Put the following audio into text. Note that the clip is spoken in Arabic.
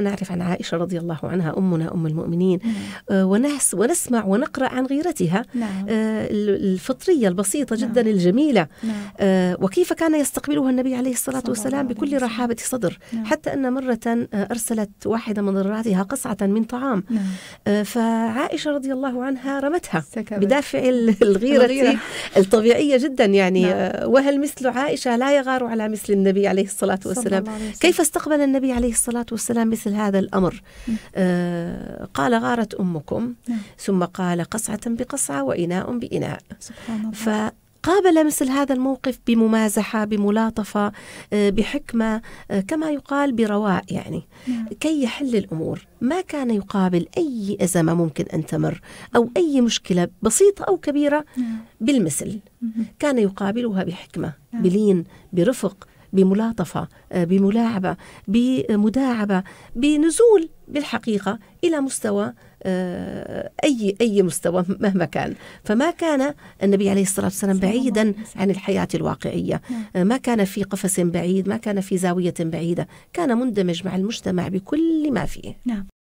نعرف عن عائشة رضي الله عنها أمنا أم المؤمنين نعم. آه، ونس ونسمع ونقرأ عن غيرتها نعم. آه، الفطرية البسيطة نعم. جدا نعم. الجميلة نعم. آه، وكيف كان يستقبلها النبي عليه الصلاة والسلام بكل رحابة صدر نعم. حتى أن مرة أرسلت واحدة من ضراتها قصعة من طعام نعم. فعائشة رضي الله عنها رمتها سكبت. بدافع الغيرة, الطبيعية جدا يعني نعم. وهل مثل عائشة لا يغار على مثل النبي عليه الصلاة والسلام كيف استقبل النبي عليه الصلاة والسلام مثل مثل هذا الأمر آه قال غارت أمكم نعم. ثم قال قصعة بقصعة وإناء بإناء سبحان الله ف قابل مثل هذا الموقف بممازحة بملاطفة آه، بحكمة آه، كما يقال برواء يعني نعم. كي يحل الأمور ما كان يقابل أي أزمة ممكن أن تمر أو أي مشكلة بسيطة أو كبيرة نعم. بالمثل كان يقابلها بحكمة بلين برفق بملاطفة آه، بملاعبة بمداعبة بنزول بالحقيقة إلى مستوى آه، أي أي مستوى مهما كان فما كان النبي عليه الصلاة والسلام بعيدا عن الحياة الواقعية نعم. آه، ما كان في قفص بعيد ما كان في زاوية بعيدة كان مندمج مع المجتمع بكل ما فيه نعم